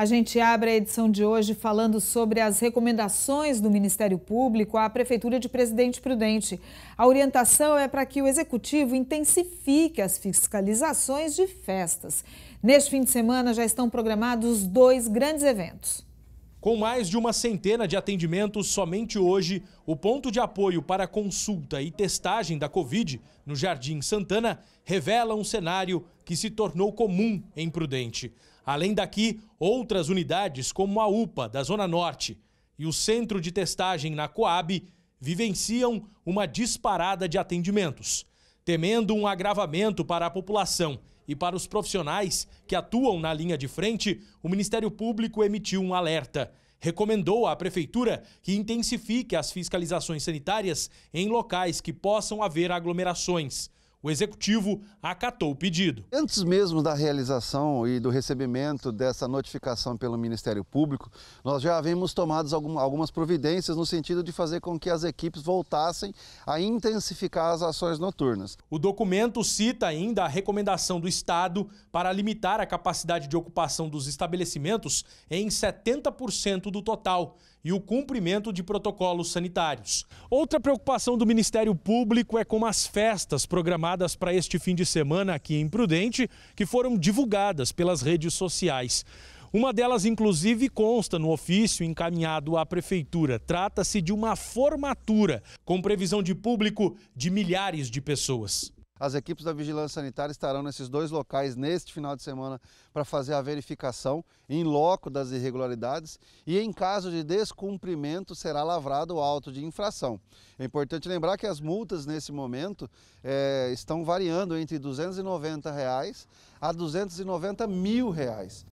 A gente abre a edição de hoje falando sobre as recomendações do Ministério Público à Prefeitura de Presidente Prudente. A orientação é para que o Executivo intensifique as fiscalizações de festas. Neste fim de semana já estão programados dois grandes eventos. Com mais de uma centena de atendimentos somente hoje, o ponto de apoio para consulta e testagem da Covid no Jardim Santana revela um cenário que se tornou comum em Prudente. Além daqui, outras unidades, como a UPA da Zona Norte e o Centro de Testagem na Coab, vivenciam uma disparada de atendimentos. Temendo um agravamento para a população e para os profissionais que atuam na linha de frente, o Ministério Público emitiu um alerta. Recomendou à Prefeitura que intensifique as fiscalizações sanitárias em locais que possam haver aglomerações. O executivo acatou o pedido. Antes mesmo da realização e do recebimento dessa notificação pelo Ministério Público, nós já havíamos tomado algumas providências no sentido de fazer com que as equipes voltassem a intensificar as ações noturnas. O documento cita ainda a recomendação do Estado para limitar a capacidade de ocupação dos estabelecimentos em 70% do total e o cumprimento de protocolos sanitários. Outra preocupação do Ministério Público é com as festas programadas para este fim de semana aqui em Prudente, que foram divulgadas pelas redes sociais. Uma delas, inclusive, consta no ofício encaminhado à prefeitura. Trata-se de uma formatura, com previsão de público de milhares de pessoas. As equipes da Vigilância Sanitária estarão nesses dois locais neste final de semana para fazer a verificação em loco das irregularidades e, em caso de descumprimento, será lavrado o auto de infração. É importante lembrar que as multas nesse momento é, estão variando entre R$ 290 reais a R$ 290 mil reais.